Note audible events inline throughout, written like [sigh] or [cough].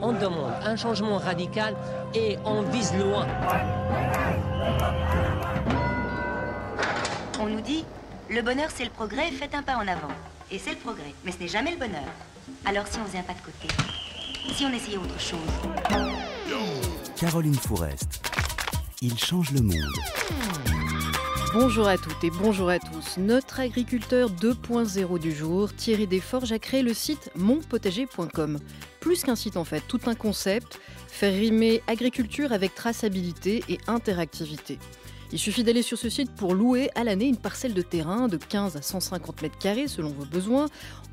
On demande un changement radical et on vise loin. On nous dit, le bonheur c'est le progrès, faites un pas en avant. Et c'est le progrès, mais ce n'est jamais le bonheur. Alors si on faisait un pas de côté, si on essayait autre chose. Caroline Forest, il change le monde. Bonjour à toutes et bonjour à tous. Notre agriculteur 2.0 du jour, Thierry Desforges, a créé le site monpotager.com. Plus qu'un site en fait, tout un concept, faire rimer agriculture avec traçabilité et interactivité. Il suffit d'aller sur ce site pour louer à l'année une parcelle de terrain de 15 à 150 mètres carrés selon vos besoins.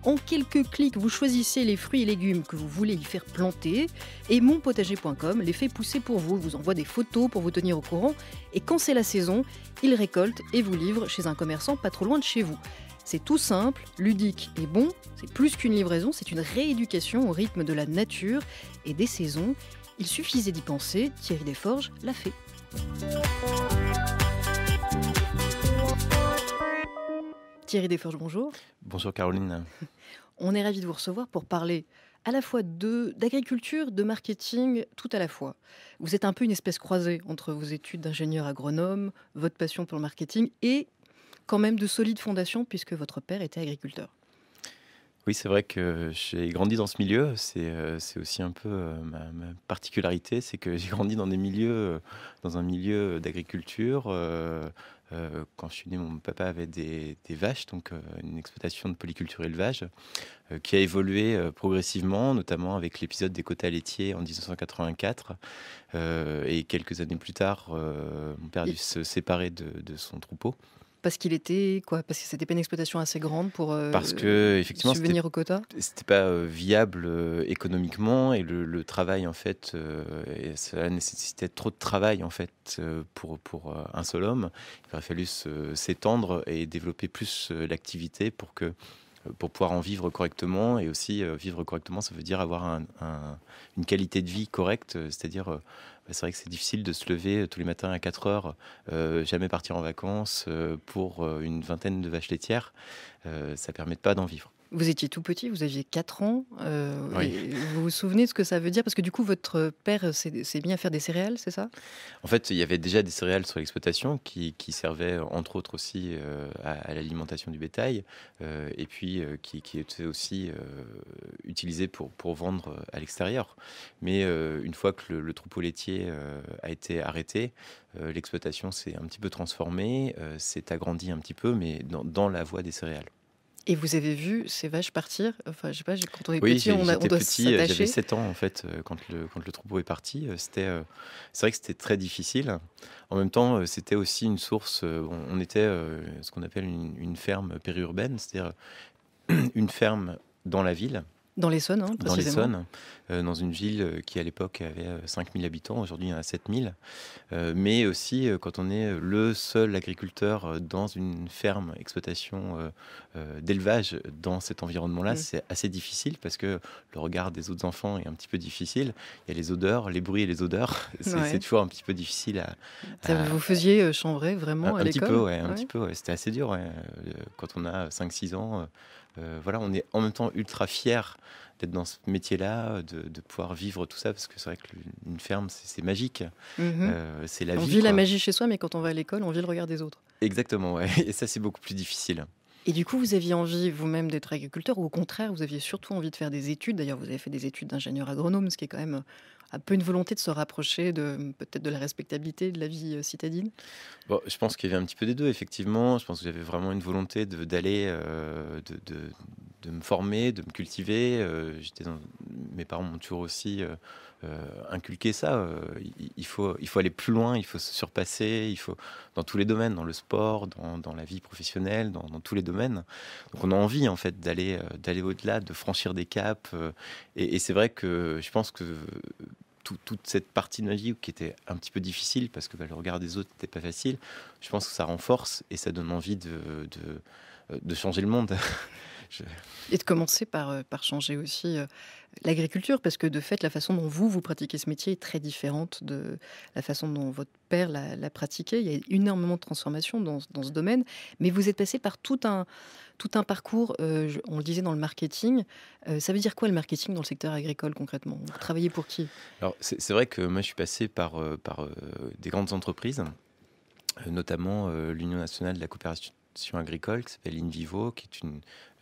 En quelques clics, vous choisissez les fruits et légumes que vous voulez y faire planter et monpotager.com les fait pousser pour vous, vous envoie des photos pour vous tenir au courant et quand c'est la saison, il récolte et vous livre chez un commerçant pas trop loin de chez vous. C'est tout simple, ludique et bon, c'est plus qu'une livraison, c'est une rééducation au rythme de la nature et des saisons. Il suffisait d'y penser, Thierry Desforges l'a fait. Thierry Desforges, bonjour. Bonjour Caroline. [laughs] On est ravis de vous recevoir pour parler à la fois d'agriculture, de, marketing, tout à la fois. Vous êtes un peu une espèce croisée entre vos études d'ingénieur agronome, votre passion pour le marketing et quand même de solides fondations puisque votre père était agriculteur. Oui, c'est vrai que j'ai grandi dans ce milieu. C'est euh, aussi un peu euh, ma, particularité, c'est que [laughs] j'ai grandi dans des milieux, euh, dans un milieu d'agriculture. quand je suis né, mon papa avait des, vaches, donc une exploitation de polyculture élevage, qui a évolué progressivement, notamment avec l'épisode des quotas laitiers en 1984. et quelques années plus tard, mon père a dû se séparer de son troupeau. Parce qu'il était quoi Parce que c'était pas une exploitation assez grande pour euh, parce que effectivement subvenir au quota. C'était pas euh, viable euh, économiquement et le, travail en fait, et cela nécessitait trop de travail en fait pour pour un seul homme. Il aurait fallu s'étendre et développer plus l'activité pour que pour pouvoir en vivre correctement et aussi vivre correctement, ça veut dire avoir une qualité de vie correcte, c'est-à-dire bah, c'est vrai que c'est difficile de se lever euh, tous les matins à 4 heures, euh, jamais partir en vacances euh, pour une vingtaine de vaches laitières. ça ne permet pas d'en vivre. Vous étiez tout petit, vous aviez 4 ans. Euh, vous vous souvenez de ce que ça veut dire Parce que du coup, votre père s'est mis à faire des céréales, c'est ça En fait, il y avait déjà des céréales sur l'exploitation qui, servaient entre autres aussi euh, à, l'alimentation du bétail euh, et puis qui, qui étaient aussi utilisées pour, pour vendre à l'extérieur. Mais une fois que le, troupeau laitier a été arrêté, l'exploitation s'est un petit peu transformée, s'est agrandie un petit peu, mais dans la voie des céréales. Et vous avez vu ces vaches partir Enfin, je sais pas, quand on est petit, on, on doit J'avais 7 ans, en fait, euh, quand le, troupeau est parti. Euh, c'était, euh, c'est vrai que c'était très difficile. En même temps, c'était aussi une source... On, était ce qu'on appelle une, une ferme périurbaine, c'est-à-dire [clears throat] une ferme dans la ville dans l'Essonne, hein, Dans l'Essonne, euh, dans une ville euh, qui à l'époque avait 5000 euh, habitants, aujourd'hui il y en a 7000. mais aussi quand on est le seul agriculteur dans une ferme, exploitation d'élevage dans cet environnement-là, mm. c'est assez difficile parce que le regard des autres enfants est un petit peu difficile. Il y a les odeurs, les bruits et les odeurs. [laughs] C'est toujours un petit peu difficile à. Vous faisiez chambrer vraiment à l'école Un petit peu, ouais, peu. C'était assez dur quand on a 5-6 ans euh, voilà, on est en même temps ultra fier d'être dans ce métier-là, de, pouvoir vivre tout ça, parce que c'est vrai qu'une ferme, c'est magique. Mhm. Euh, c'est la on vie. vit la magie chez soi, mais quand on va à l'école, on vit le regard des autres. Exactement, et ça, c'est beaucoup plus difficile. Et du coup, vous aviez envie vous-même d'être agriculteur, ou au contraire, vous aviez surtout envie de faire des études. D'ailleurs, vous avez fait des études d'ingénieur agronome, ce qui est quand même, un peu une volonté de se rapprocher de peut-être de la respectabilité de la vie euh, citadine Je pense qu'il y avait un petit peu des deux, effectivement. Je pense que j'avais vraiment une volonté d'aller, euh, de, de, de, me former, de me cultiver. Euh, j'étais dans... Mes parents m'ont toujours aussi inculqué ça. il, faut, il faut aller plus loin, il faut se surpasser, il faut dans tous les domaines, dans le sport, dans, dans la vie professionnelle, dans, dans, tous les domaines. Donc on a envie en fait d'aller d'aller au-delà, de franchir des caps. et, et c'est vrai que je pense que toute cette partie de ma vie qui était un petit peu difficile parce que bah, le regard des autres n'était pas facile, je pense que ça renforce et ça donne envie de euh, changer le monde. [laughs] Et de commencer par, euh, par changer aussi euh, l'agriculture, parce que de fait, la façon dont vous, vous pratiquez ce métier est très différente de la façon dont votre père l'a, pratiqué. Il y a énormément de transformations dans, ce domaine, mais vous êtes passé par tout un, tout un parcours, euh, on le disait dans le marketing. ça veut dire quoi le marketing dans le secteur agricole concrètement Vous travaillez pour qui Alors, c'est, vrai que moi, je suis passé par, par des grandes entreprises notamment l'Union nationale de la coopération agricole qui s'appelle Invivo, qui est une,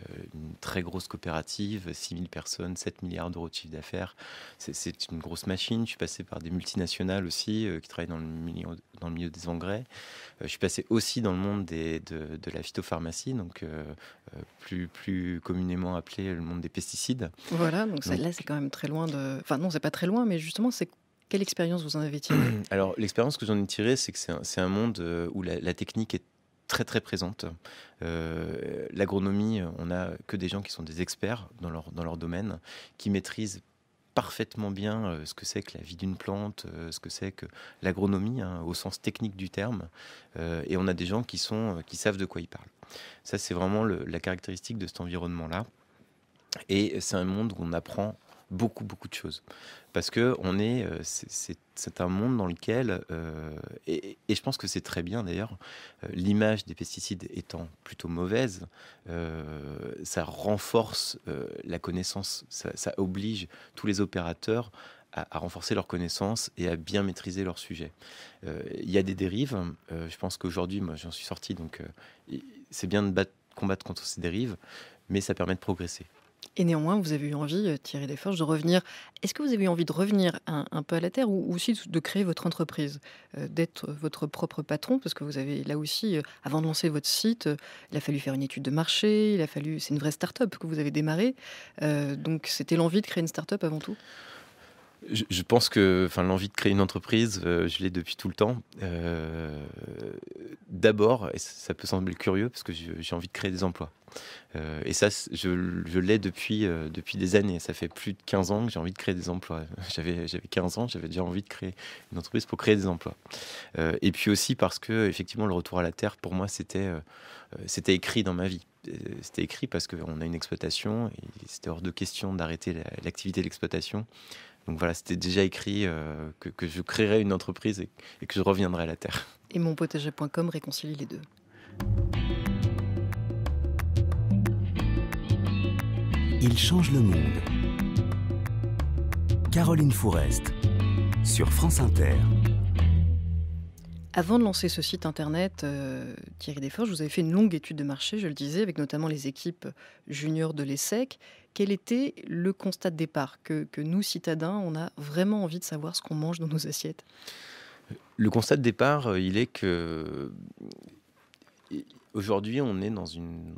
euh, très grosse coopérative, 6000 personnes, 7 milliards d'euros de chiffre d'affaires. C'est une grosse machine. Je suis passé par des multinationales aussi euh, qui travaillent dans le, milieu, dans le milieu des engrais. Euh, je suis passé aussi dans le monde des, de, la phytopharmacie, donc plus, plus communément appelé le monde des pesticides. Voilà, donc, là c'est quand même très loin de. Enfin, non, c'est pas très loin, mais justement, c'est quelle expérience vous en avez tirée Alors, l'expérience que j'en ai tirée, c'est que c'est un, monde où la, la, technique est très très présente. Euh, l'agronomie, on n'a que des gens qui sont des experts dans leur, dans leur domaine, qui maîtrisent parfaitement bien euh, ce que c'est que la vie d'une plante, euh, ce que c'est que l'agronomie hein, au sens technique du terme, et on a des gens qui sont qui savent de quoi ils parlent. Ça, c'est vraiment la caractéristique de cet environnement-là, et c'est un monde où on apprend beaucoup, beaucoup de choses. Parce que on est, euh, c'est un monde dans lequel, euh, et, je pense que c'est très bien d'ailleurs, euh, l'image des pesticides étant plutôt mauvaise, ça renforce la connaissance, ça, oblige tous les opérateurs à, renforcer leurs connaissances et à bien maîtriser leur sujet. Il y a des dérives, je pense qu'aujourd'hui, moi j'en suis sorti, donc c'est bien de combattre contre ces dérives, mais ça permet de progresser. Et néanmoins, vous avez eu envie, euh, Thierry Desforges, de revenir. Est-ce que vous avez eu envie de revenir un, peu à la terre ou, aussi de créer votre entreprise, euh, d'être votre propre patron Parce que vous avez là aussi, euh, avant de lancer votre site, il a fallu faire une étude de marché, il a fallu. C'est une vraie start-up que vous avez démarrée. donc c'était l'envie de créer une start-up avant tout je, pense que enfin, l'envie de créer une entreprise, euh, je l'ai depuis tout le temps. Euh, d'abord, et ça peut sembler curieux, parce que j'ai envie de créer des emplois. Euh, et ça, je, l'ai depuis, depuis des années. Ça fait plus de 15 ans que j'ai envie de créer des emplois. [laughs] J'avais 15 ans, j'avais déjà envie de créer une entreprise pour créer des emplois. et puis aussi parce que, effectivement, le retour à la Terre, pour moi, c'était c'était écrit dans ma vie. Euh, c'était écrit parce qu'on a une exploitation, et c'était hors de question d'arrêter l'activité de l'exploitation. Donc voilà, c'était déjà écrit euh, que, je créerais une entreprise et, que je reviendrai à la terre. Et monpotager.com réconcilie les deux. Il change le monde. Caroline Fourest sur France Inter. Avant de lancer ce site internet, euh, Thierry Desforges, vous avez fait une longue étude de marché, je le disais, avec notamment les équipes juniors de l'ESSEC. Quel était le constat de départ que, nous, citadins, on a vraiment envie de savoir ce qu'on mange dans nos assiettes Le constat de départ, euh, il est que aujourd'hui, on est dans, une,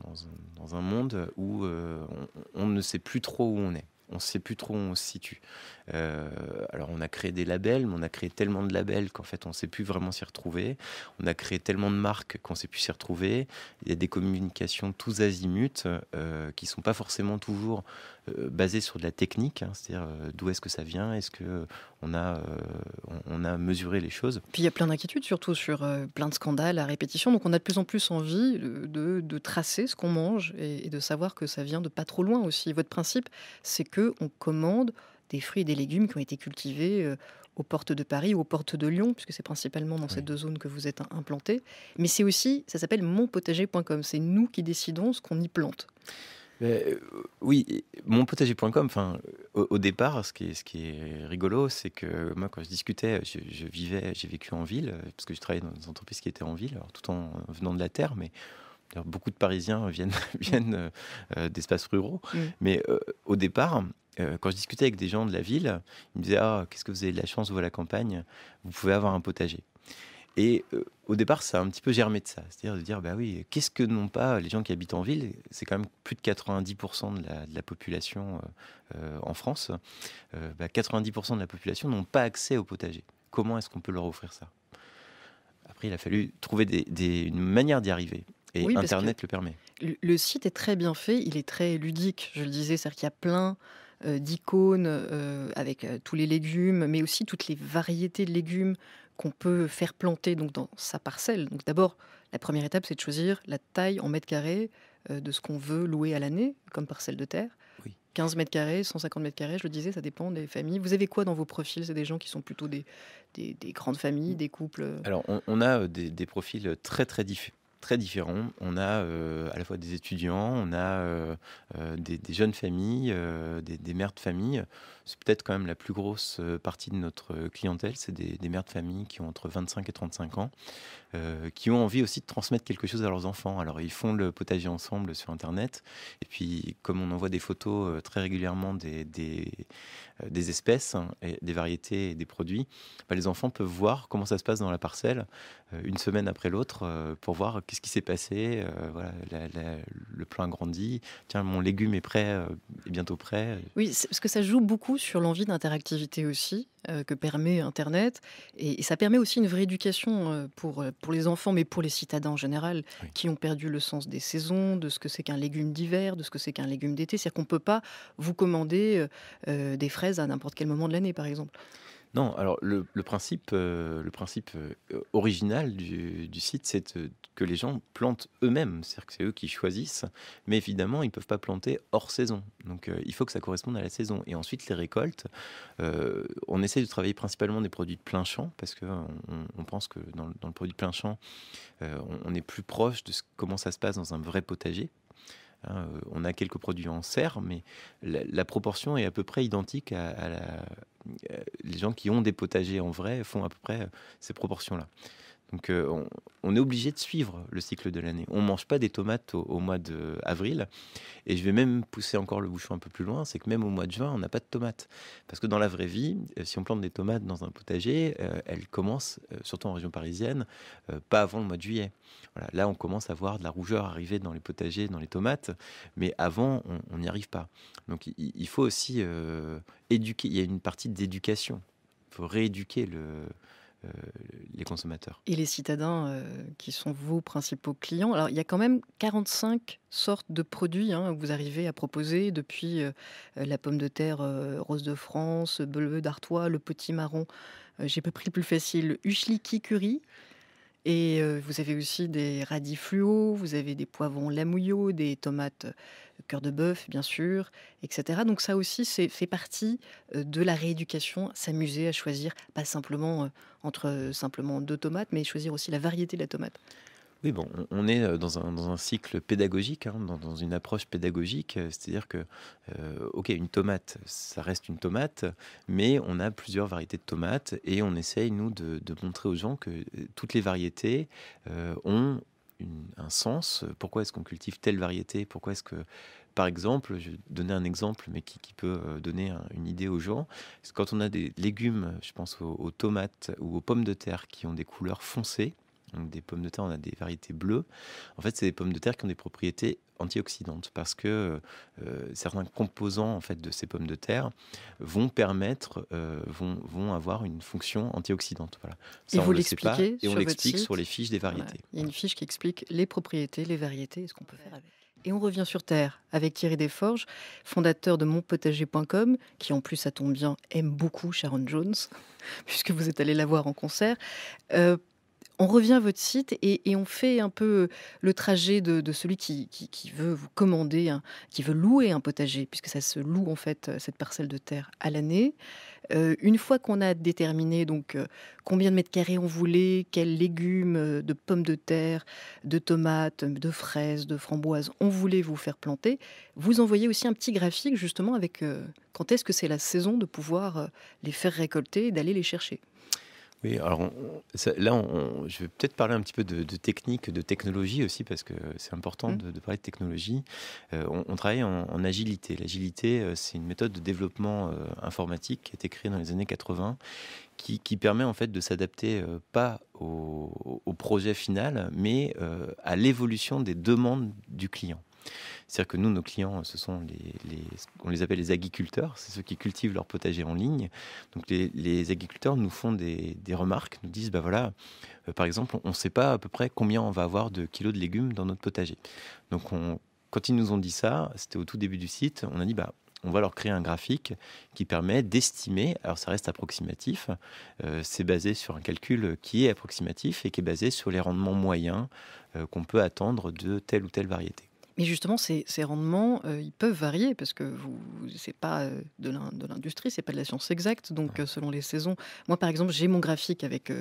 dans, un, monde où euh, on, ne sait plus trop où on est on ne sait plus trop où on se situe. Euh, alors on a créé des labels, mais on a créé tellement de labels qu'en fait on ne sait plus vraiment s'y retrouver. On a créé tellement de marques qu'on ne sait plus s'y retrouver. Il y a des communications tous azimuts euh, qui ne sont pas forcément toujours euh, basées sur de la technique, hein. c'est-à-dire d'où est-ce que ça vient, est-ce que on a, a mesuré les choses. Puis il y a plein d'inquiétudes surtout sur plein de scandales à répétition, donc on a de plus en plus envie de, tracer ce qu'on mange et de savoir que ça vient de pas trop loin aussi. Votre principe, c'est que on commande des fruits et des légumes qui ont été cultivés euh, aux portes de Paris ou aux portes de Lyon, puisque c'est principalement dans ces deux zones que vous êtes implanté. Mais c'est aussi, ça s'appelle monpotager.com. C'est nous qui décidons ce qu'on y plante. Euh, oui, monpotager.com, enfin, au, départ, ce qui est, rigolo, c'est que moi, quand je discutais, je, vivais, j'ai vécu en ville, euh, parce que je travaillais dans des entreprises qui étaient en ville, tout en venant de la terre, mais Beaucoup de Parisiens viennent, [laughs] viennent euh, euh, d'espaces ruraux. Mm. Mais euh, au départ, quand je discutais avec des gens de la ville, ils me disaient Ah, qu'est-ce que vous avez de la chance, vous, à la campagne, vous pouvez avoir un potager. Et au départ, ça a un petit peu germé de ça. C'est-à-dire de dire Bah oui, qu'est-ce que n'ont pas les gens qui habitent en ville C'est quand même plus de 90% de la, population en France. 90% bah, de la population n'ont pas accès au potager. Comment est-ce qu'on peut leur offrir ça Après, il a fallu trouver une manière d'y arriver. Et Internet le permet. Le site est très bien fait, il est très ludique, je le disais, c'est-à-dire qu'il y a plein euh, d'icônes euh, avec euh, tous les légumes, mais aussi toutes les variétés de légumes qu'on peut faire planter donc dans sa parcelle. Donc d'abord, la première étape, c'est de choisir la taille en mètres carrés de ce qu'on veut louer à l'année comme parcelle de terre. 15 mètres carrés, 150 mètres carrés, je le disais, ça dépend des familles. Vous avez quoi dans vos profils C'est des gens qui sont plutôt des, grandes familles, des couples Alors, on, a des, profils très, très différents très différents. On a euh, à la fois des étudiants, on a euh, euh, des, jeunes familles, des, mères de famille. C'est peut-être quand même la plus grosse partie de notre clientèle, c'est des, des, mères de famille qui ont entre 25 et 35 ans, qui ont envie aussi de transmettre quelque chose à leurs enfants. Alors ils font le potager ensemble sur Internet, et puis comme on envoie des photos très régulièrement des, euh, des espèces, hein, et des variétés et des produits, bah, les enfants peuvent voir comment ça se passe dans la parcelle euh, une semaine après l'autre euh, pour voir qu'est-ce qui s'est passé. voilà, le plan a grandi. Tiens, mon légume est prêt, est bientôt prêt. Oui, parce que ça joue beaucoup sur l'envie d'interactivité aussi. Euh, que permet Internet. Et, ça permet aussi une vraie éducation euh, euh, pour, les enfants, mais pour les citadins en général, qui ont perdu le sens des saisons, de ce que c'est qu'un légume d'hiver, de ce que c'est qu'un légume d'été. C'est-à-dire qu'on ne peut pas vous commander des fraises à n'importe quel moment de l'année, par exemple. Non, alors le, principe, euh, euh, original du, site, c'est que les gens plantent eux-mêmes, c'est-à-dire que c'est eux qui choisissent, mais évidemment, ils ne peuvent pas planter hors saison. Donc euh, il faut que ça corresponde à la saison. Et ensuite, les récoltes, on essaie de travailler principalement des produits de plein champ, parce qu'on hein, on pense que dans le, produit de plein champ, on, est plus proche de comment ça se passe dans un vrai potager, Hein, euh, on a quelques produits en serre, mais la, proportion est à peu près identique à la, euh, les gens qui ont des potagers en vrai font à peu près euh, ces proportions-là. Donc euh, on, est obligé de suivre le cycle de l'année. On ne mange pas des tomates au, mois mois d'avril. Et je vais même pousser encore le bouchon un peu plus loin, c'est que même au mois de juin, on n'a pas de tomates. Parce que dans la vraie vie, euh, si on plante des tomates dans un potager, euh, elles commencent, surtout en région parisienne, pas avant le mois de juillet. là, on commence à voir de la rougeur arriver dans les potagers, dans les tomates, mais avant, on n'y arrive pas. Donc il faut aussi éduquer, il y a une partie d'éducation. Il faut rééduquer le, euh, les consommateurs. Et les citadins euh, qui sont vos principaux clients. Alors il y a quand même 45 sortes de produits hein, que vous arrivez à proposer, depuis euh, la pomme de terre rose de France, bleu d'Artois, le petit marron. J'ai pas pris le plus facile, Uchliki Curry. Et vous avez aussi des radis fluo, vous avez des poivrons lamouillots, des tomates cœur de bœuf, bien sûr, etc. Donc ça aussi, c'est fait partie de la rééducation, s'amuser à choisir pas simplement entre simplement deux tomates, mais choisir aussi la variété de la tomate. Oui, bon, on est euh, dans un, cycle pédagogique, hein, dans, une approche pédagogique, euh, c'est-à-dire que, euh, ok, une tomate, ça reste une tomate, mais on a plusieurs variétés de tomates et on essaye, nous, de, montrer aux gens que toutes les variétés ont un sens. Pourquoi est-ce qu'on cultive telle variété Pourquoi est-ce que par exemple, je vais donner un exemple, mais qui, peut donner une idée aux gens. Quand on a des légumes, je pense aux, tomates ou aux pommes de terre qui ont des couleurs foncées, des pommes de terre, on a des variétés bleues. En fait, c'est des pommes de terre qui ont des propriétés antioxydantes parce que euh, certains composants en fait de ces pommes de terre vont permettre, euh, vont, vont, avoir une fonction antioxydante. Voilà. Ça, et on vous et on l'explique sur les fiches des variétés. Il y a une fiche qui explique les propriétés, les variétés, et ce qu'on peut faire avec. Et on revient sur Terre avec Thierry Desforges, fondateur de monpotager.com, qui en plus, à tombe bien, aime beaucoup Sharon Jones, [laughs] puisque vous êtes allé la voir en concert. Euh, on revient à votre site et, on fait un peu euh, le trajet de, celui qui, veut vous commander, qui veut louer un potager, puisque ça se loue en fait euh, cette parcelle de terre à l'année. Euh, une fois qu'on a déterminé donc combien de mètres carrés on voulait, quels légumes, de pommes de terre, de tomates, de fraises, de framboises, on voulait vous faire planter, vous envoyez aussi un petit graphique justement avec quand est-ce que c'est la saison de pouvoir les faire récolter et d'aller les chercher. Oui, alors là, je vais peut-être parler un petit peu de, de, technique, de technologie aussi, parce que c'est important mmh. de, parler de technologie. Euh, on, travaille en, agilité. L'agilité, euh, c'est une méthode de développement euh, informatique qui a été créée dans les années 80, qui, qui permet en fait de s'adapter pas au, projet final, mais à l'évolution des demandes du client. C'est-à-dire que nous, nos clients, ce sont les, on les appelle les agriculteurs, c'est ceux qui cultivent leur potager en ligne. Donc les, agriculteurs nous font des, remarques, nous disent, bah voilà, euh, par exemple, on ne sait pas à peu près combien on va avoir de kilos de légumes dans notre potager. Donc on, quand ils nous ont dit ça, c'était au tout début du site, on a dit, bah on va leur créer un graphique qui permet d'estimer, alors ça reste approximatif, euh, c'est basé sur un calcul qui est approximatif et qui est basé sur les rendements moyens euh, qu'on peut attendre de telle ou telle variété. Et justement, ces, rendements, euh, ils peuvent varier parce que vous, c'est pas euh, de l'industrie, c'est pas de la science exacte. Donc, euh, selon les saisons, moi par exemple, j'ai mon graphique avec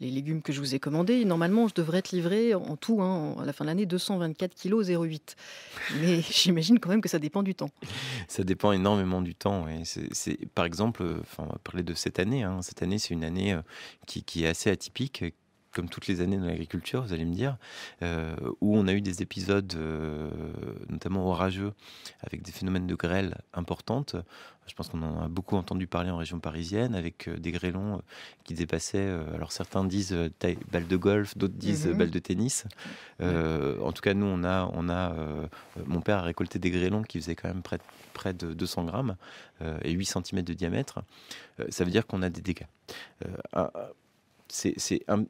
les légumes que je vous ai commandés. normalement, je devrais être livré en tout hein, à la fin de l'année 224 kg 08. Mais [laughs] j'imagine quand même que ça dépend du temps. Ça dépend énormément du temps. par exemple, on va parler de cette année. Hein. Cette année, c'est une année qui, qui, est assez atypique, comme toutes les années dans l'agriculture, vous allez me dire, euh, où on a eu des épisodes euh, notamment orageux avec des phénomènes de grêle importantes. Je pense qu'on en a beaucoup entendu parler en région parisienne avec euh, des grêlons qui dépassaient, alors certains disent taille, balle de golf, d'autres disent mhm. balle de tennis. En tout cas, nous, on a, on a mon père a récolté des grêlons qui faisaient quand même près, de 200 grammes et 8 cm de diamètre. ça veut dire qu'on a des dégâts c'est un,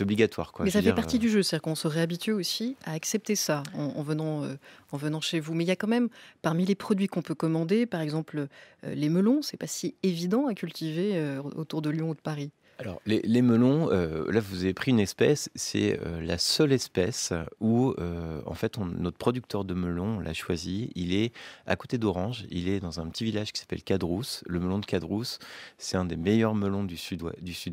obligatoire. Quoi. Mais ça fait partie euh. du jeu, c'est-à-dire qu'on se réhabitue aussi à accepter ça en, venant, euh, en venant chez vous. Mais il y a quand même, parmi les produits qu'on peut commander, par exemple euh, les melons, c'est pas si évident à cultiver autour de Lyon ou de Paris. Alors, les, melons, euh, là, vous avez pris une espèce, c'est euh, la seule espèce où, euh, en fait, notre producteur de melons, l'a choisi, il est à côté d'Orange, il est dans un petit village qui s'appelle Cadrousse. Le melon de Cadrousse, c'est un des meilleurs melons du sud-est. Du sud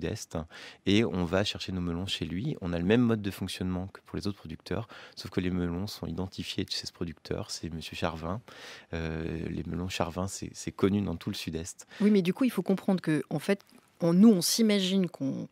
et on va chercher nos melons chez lui. On a le même mode de fonctionnement que pour les autres producteurs, sauf que les melons sont identifiés chez ce producteur, c'est M. Charvin. les melons Charvin, c'est connu dans tout le sud-est. Oui, mais du coup, il faut comprendre que, en fait, nous, on s'imagine qu'on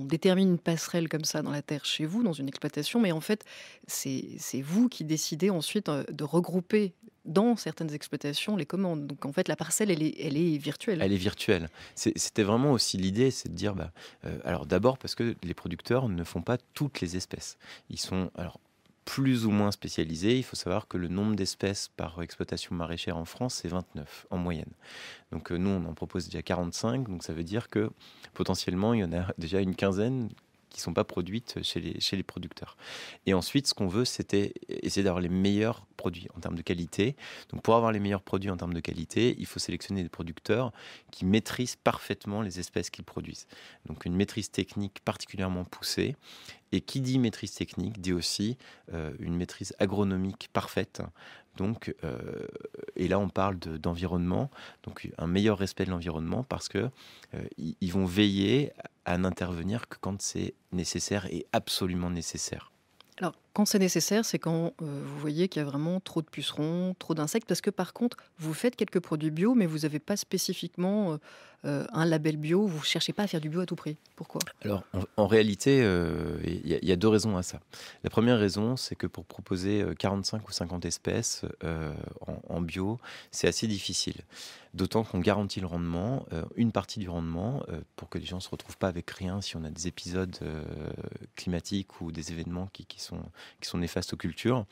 détermine une passerelle comme ça dans la terre chez vous, dans une exploitation, mais en fait, c'est vous qui décidez ensuite euh, de regrouper dans certaines exploitations les commandes. Donc en fait, la parcelle, elle est, virtuelle. Elle est virtuelle. C'était vraiment aussi l'idée, c'est de dire, bah, euh, alors d'abord parce que les producteurs ne font pas toutes les espèces. Ils sont, alors plus ou moins spécialisés. Il faut savoir que le nombre d'espèces par exploitation maraîchère en France, c'est 29 en moyenne. Donc euh, nous, on en propose déjà 45, donc ça veut dire que potentiellement, il y en a déjà une quinzaine qui sont pas produites chez les, chez les producteurs. Et ensuite, ce qu'on veut, c'était essayer d'avoir les meilleurs produits en termes de qualité. Donc, pour avoir les meilleurs produits en termes de qualité, il faut sélectionner des producteurs qui maîtrisent parfaitement les espèces qu'ils produisent. Donc, une maîtrise technique particulièrement poussée. Et qui dit maîtrise technique dit aussi euh, une maîtrise agronomique parfaite donc, euh, et là, on parle d'environnement, donc un meilleur respect de l'environnement parce que euh, ils vont veiller à n'intervenir que quand c'est nécessaire et absolument nécessaire. Quand c'est nécessaire, c'est quand euh, vous voyez qu'il y a vraiment trop de pucerons, trop d'insectes, parce que par contre, vous faites quelques produits bio, mais vous n'avez pas spécifiquement euh, euh, un label bio, vous ne cherchez pas à faire du bio à tout prix. Pourquoi Alors, en, réalité, il y, a deux raisons à ça. La première raison, c'est que pour proposer 45 ou 50 espèces en, bio, c'est assez difficile. D'autant qu'on garantit le rendement, une partie du rendement, pour que les gens ne se retrouvent pas avec rien si on a des épisodes climatiques ou des événements qui sont qui sont néfastes aux cultures.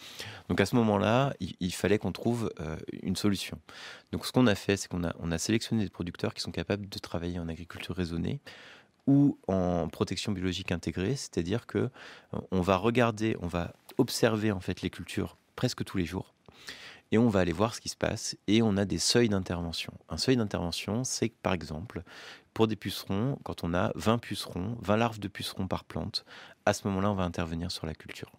Donc à ce moment-là, il, fallait qu'on trouve euh, une solution. Donc ce qu'on a fait, c'est qu'on a, on a sélectionné des producteurs qui sont capables de travailler en agriculture raisonnée ou en protection biologique intégrée, c'est-à-dire que on va regarder, on va observer en fait les cultures presque tous les jours et on va aller voir ce qui se passe et on a des seuils d'intervention. Un seuil d'intervention, c'est par exemple pour des pucerons, quand on a 20 pucerons, 20 larves de pucerons par plante, à ce moment-là, on va intervenir sur la culture.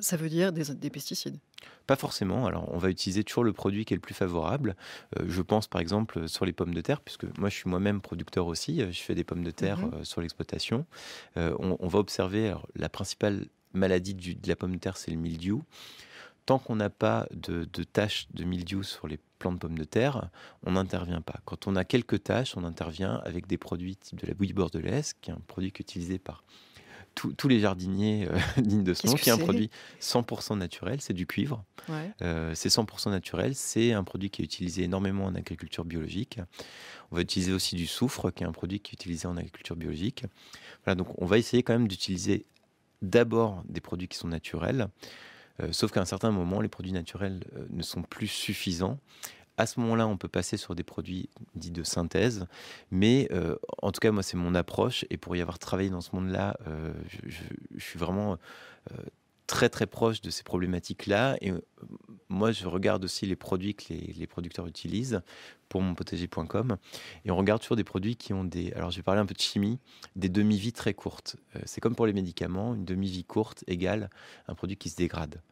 Ça veut dire des, pesticides pas forcément. Alors, on va utiliser toujours le produit qui est le plus favorable. Euh, je pense par exemple sur les pommes de terre, puisque moi je suis moi-même producteur aussi. Euh, je fais des pommes de terre mhm. euh, sur l'exploitation. on, va observer la principale maladie de la pomme de terre, c'est le mildiou. Tant qu'on n'a pas de, de taches de mildiou sur les de pommes de terre, on n'intervient pas. Quand on a quelques tâches, on intervient avec des produits type de la bouillie bordelaise, qui est un produit utilisé par tous les jardiniers digne euh, [laughs] dignes de ce nom, qui est un produit 100% naturel, c'est du cuivre. Euh, c'est 100% naturel, c'est un produit qui est utilisé énormément en agriculture biologique. On va utiliser aussi du soufre, qui est un produit qui est utilisé en agriculture biologique. Voilà, donc on va essayer quand même d'utiliser d'abord des produits qui sont naturels. Euh, sauf qu'à un certain moment, les produits naturels ne sont plus suffisants à ce moment-là, on peut passer sur des produits dits de synthèse, mais euh, en tout cas, moi, c'est mon approche, et pour y avoir travaillé dans ce monde-là, euh, je, suis vraiment euh, très très proche de ces problématiques-là. Et euh, moi, je regarde aussi les produits que les, producteurs utilisent pour monpotager.com. Et on regarde toujours des produits qui ont des... Alors, je vais parler un peu de chimie, des demi-vies très courtes. Euh, c'est comme pour les médicaments, une demi-vie courte égale un produit qui se dégrade.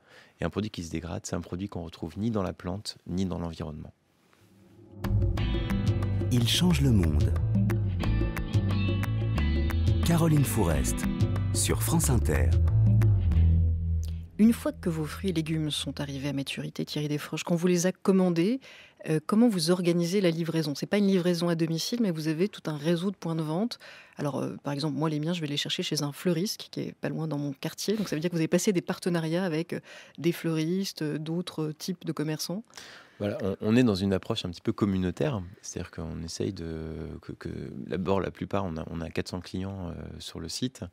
Et un produit qui se dégrade, c'est un produit qu'on retrouve ni dans la plante, ni dans l'environnement. Il change le monde. Caroline Fourest, sur France Inter. Une fois que vos fruits et légumes sont arrivés à maturité, Thierry Desfroches, quand vous les a commandés, euh, comment vous organisez la livraison C'est pas une livraison à domicile, mais vous avez tout un réseau de points de vente. Alors, euh, par exemple, moi, les miens, je vais les chercher chez un fleuriste qui est pas loin dans mon quartier. Donc, ça veut dire que vous avez passé des partenariats avec euh, des fleuristes, d'autres types de commerçants on, est dans une approche un petit peu communautaire, c'est-à-dire qu'on essaye de d'abord la plupart, on a, 400 clients euh, sur le site.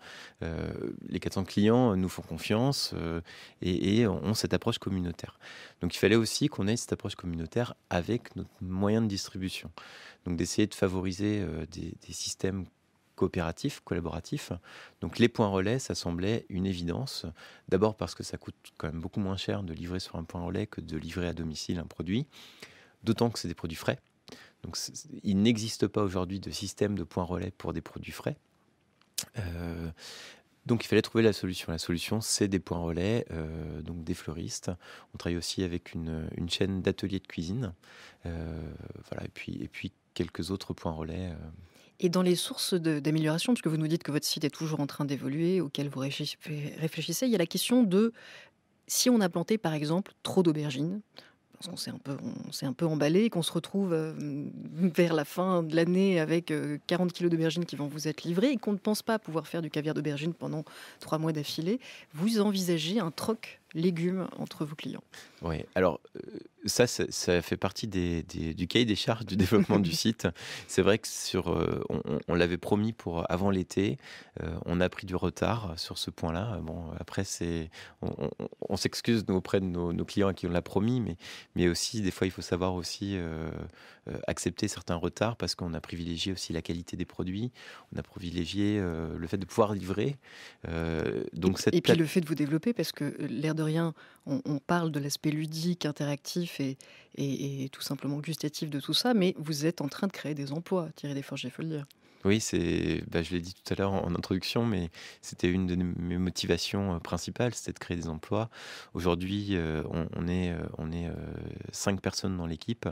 Euh, les 400 clients nous font confiance euh, et, ont cette approche communautaire. Donc il fallait aussi qu'on ait cette approche communautaire avec notre moyen de distribution. Donc d'essayer de favoriser des, des systèmes coopératif, collaboratif. Donc les points relais, ça semblait une évidence. D'abord parce que ça coûte quand même beaucoup moins cher de livrer sur un point relais que de livrer à domicile un produit, d'autant que c'est des produits frais. Donc il n'existe pas aujourd'hui de système de points relais pour des produits frais. Euh, donc il fallait trouver la solution. La solution, c'est des points relais, euh, donc des fleuristes. On travaille aussi avec une, chaîne d'ateliers de cuisine, euh, voilà, et puis, et puis quelques autres points relais et dans les sources d'amélioration, puisque vous nous dites que votre site est toujours en train d'évoluer, auquel vous réfléchissez, il y a la question de si on a planté par exemple trop d'aubergines, parce qu'on s'est un peu, on s'est un peu emballé qu'on se retrouve euh, vers la fin de l'année avec 40 euh, kilos d'aubergines qui vont vous être livrés et qu'on ne pense pas pouvoir faire du caviar d'aubergine pendant trois mois d'affilée, vous envisagez un troc légumes entre vos clients. Oui, alors euh, ça, ça, fait partie des, du cahier des charges du [laughs] développement du site. C'est vrai que sur, euh, on, l'avait promis pour euh, avant l'été, on a pris du retard sur ce point-là. Bon, après, c'est, on, s'excuse auprès de nos, clients à qui on l'a promis, mais, mais aussi, des fois, il faut savoir aussi euh, accepter certains retards parce qu'on a privilégié aussi la qualité des produits, on a privilégié euh, le fait de pouvoir livrer. Euh, donc et, cette puis le fait de vous développer parce que l'air de rien, on, parle de l'aspect ludique, interactif et, et, tout simplement gustatif de tout ça, mais vous êtes en train de créer des emplois, Thierry Desforges, il faut le dire. Oui, c'est, bah, je l'ai dit tout à l'heure en introduction, mais c'était une de mes motivations euh, principales, c'était de créer des emplois. Aujourd'hui, euh, on, est, euh, on est cinq personnes dans l'équipe,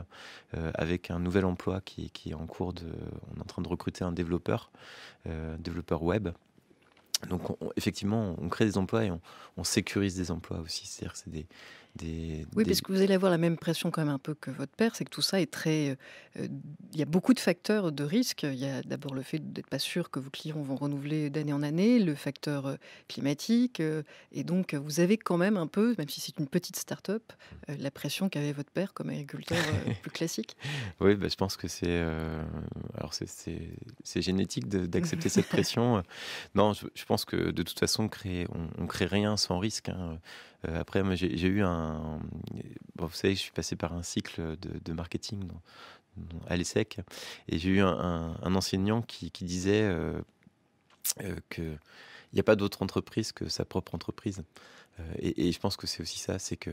avec un nouvel emploi qui, est en cours de. On est en train de recruter un développeur, développeur web. Donc, effectivement, on crée des emplois et on, sécurise des emplois aussi. C'est-à-dire que c'est des, oui, parce que vous allez avoir la même pression quand même un peu que votre père, c'est que tout ça est très... Euh, euh, il y a beaucoup de facteurs de risque. Il y a d'abord le fait d'être pas sûr que vos clients vont renouveler d'année en année, le facteur euh, climatique, et donc vous avez quand même un peu, même si c'est une petite start-up, la pression qu'avait votre père comme agriculteur [laughs] plus classique. Oui, bah, je pense que c'est... alors c'est génétique d'accepter cette [laughs] pression. Non, je, pense que de toute façon, on crée, on, crée rien sans risque. Hein. Euh, après, moi, j'ai eu un. vous savez, je suis passé par un cycle de, marketing à l'ESSEC et j'ai eu un, enseignant qui, disait euh, euh, qu'il n'y a pas d'autre entreprise que sa propre entreprise. et, je pense que c'est aussi ça, c'est que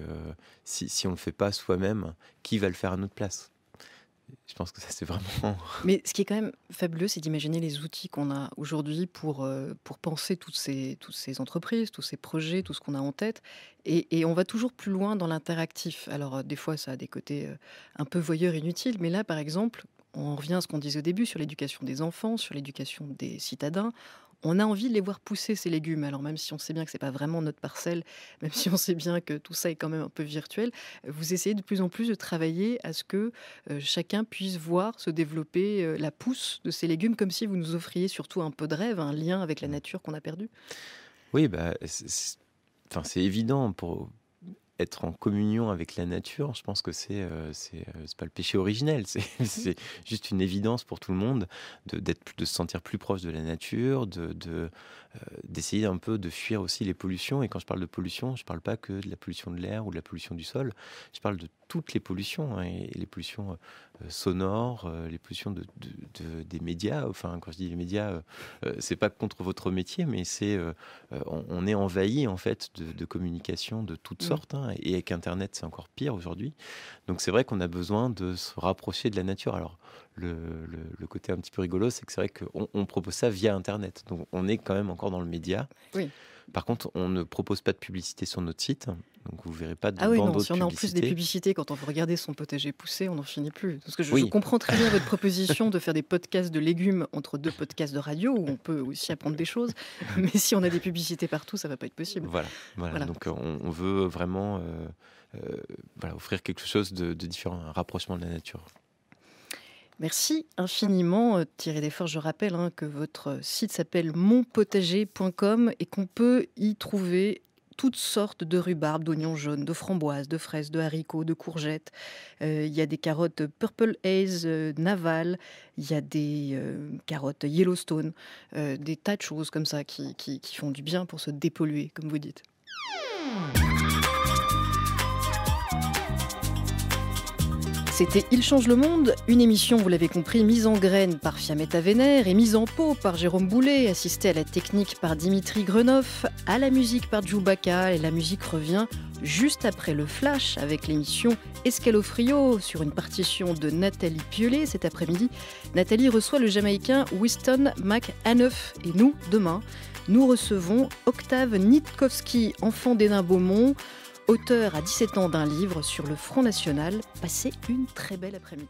si, si on ne le fait pas soi-même, qui va le faire à notre place je pense que ça, c'est vraiment. [laughs] Mais ce qui est quand même fabuleux, c'est d'imaginer les outils qu'on a aujourd'hui pour, euh, pour penser toutes ces, toutes ces entreprises, tous ces projets, tout ce qu'on a en tête. Et, et, on va toujours plus loin dans l'interactif. Alors, euh, des fois, ça a des côtés euh, un peu voyeurs inutiles, mais là, par exemple, on revient à ce qu'on disait au début sur l'éducation des enfants, sur l'éducation des citadins on a envie de les voir pousser ces légumes. Alors même si on sait bien que c'est pas vraiment notre parcelle, [laughs] même si on sait bien que tout ça est quand même un peu virtuel, vous essayez de plus en plus de travailler à ce que euh, chacun puisse voir se développer euh, la pousse de ces légumes, comme si vous nous offriez surtout un peu de rêve, un lien avec la mm. nature qu'on a perdu. Oui, bah, c'est évident pour être en communion avec la nature, je pense que c'est euh, euh, c'est pas le péché originel, [laughs] c'est juste une évidence pour tout le monde de, de se sentir plus proche de la nature, de euh, d'essayer de, un peu de fuir aussi les pollutions. Et quand je parle de pollution, je parle pas que de la pollution de l'air ou de la pollution du sol, je parle de toutes les pollutions, hein, et les pollutions euh, sonores, euh, les pollutions de, des médias. Enfin, quand je dis les médias, ce euh, c'est pas contre votre métier, mais c'est on, est envahi en fait de, communication de toutes mm. sortes, hein, et avec Internet, c'est encore pire aujourd'hui. Donc c'est vrai qu'on a besoin de se rapprocher de la nature. Alors le, côté un petit peu rigolo, c'est que c'est vrai qu'on propose ça via Internet, donc on est quand même encore dans le média. Oui. Par contre, on ne propose pas de publicité sur notre site. Donc vous verrez pas de ah oui, non, si on a en plus des publicités quand on veut regarder son potager pousser, on n'en finit plus. Parce que je, comprends très bien votre [laughs] proposition de faire des podcasts de légumes entre deux podcasts de radio où on peut aussi apprendre des choses. [laughs] Mais si on a des publicités partout, ça ne va pas être possible. Voilà. Donc euh, on, veut vraiment euh, euh, offrir quelque chose de, de différent, un rapprochement de la nature. Merci infiniment euh, Thierry Desforges. Je rappelle hein, que votre site s'appelle monpotager.com et qu'on peut y trouver toutes sortes de rhubarbes, d'oignons jaunes, de framboises, de fraises, de haricots, de courgettes. Euh, il y a des carottes Purple Haze, euh, Naval. Il y a des carottes Yellowstone. des tas de choses comme ça qui, qui font du bien pour se dépolluer, comme vous dites. C'était Il change le monde, une émission, vous l'avez compris, mise en graine par Fiametta Vénère et mise en peau par Jérôme Boulet, assistée à la technique par Dimitri Grenoff, à la musique par Djoubaka et la musique revient juste après le flash avec l'émission Escalofrio sur une partition de Nathalie Piolet. Cet après-midi, Nathalie reçoit le Jamaïcain Winston McAneuf. et nous, demain, nous recevons Octave Nitkowski, enfant d'Edin Beaumont auteur à 17 ans d'un livre sur le Front National. Passez une très belle après-midi.